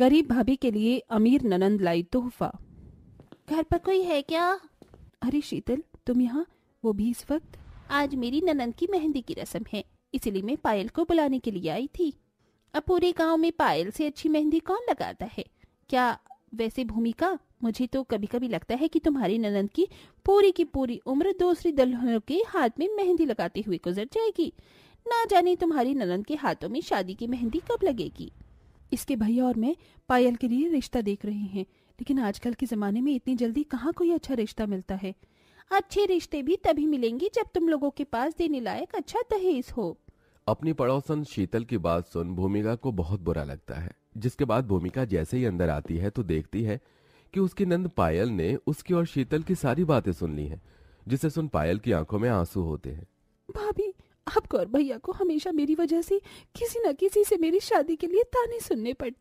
गरीब भाभी के लिए अमीर ननंद लाई तोहफा घर पर कोई है क्या अरे शीतल तुम यहाँ वो भी इस वक्त आज मेरी ननंद की मेहंदी की रस्म है इसलिए मैं पायल को बुलाने के लिए आई थी अब पूरे गांव में पायल से अच्छी मेहंदी कौन लगाता है क्या वैसे भूमिका मुझे तो कभी कभी लगता है कि तुम्हारी ननंद की पूरी की पूरी उम्र दूसरी दलहनों के हाथ में मेहंदी लगाते हुए गुजर जाएगी ना जाने तुम्हारी ननंद के हाथों में शादी की मेहंदी कब लगेगी इसके भैया और मैं पायल के लिए रिश्ता देख रहे हैं लेकिन आजकल के ज़माने में इतनी जल्दी कहाँ कोई अच्छा रिश्ता मिलता है अच्छे रिश्ते भी तभी मिलेंगे जब तुम लोगों के पास देने लायक अच्छा दहेज हो अपनी पड़ोसन शीतल की बात सुन भूमिका को बहुत बुरा लगता है जिसके बाद भूमिका जैसे ही अंदर आती है तो देखती है कि उसकी नंद पायल ने उसकी और शीतल की सारी बातें सुन ली हैं जिसे सुन पायल की आंखों में आंसू होते हैं भाभी अब कौर भैया को हमेशा मेरी वजह से किसी न किसी से मेरी शादी के लिए ताने सुनने पड़ते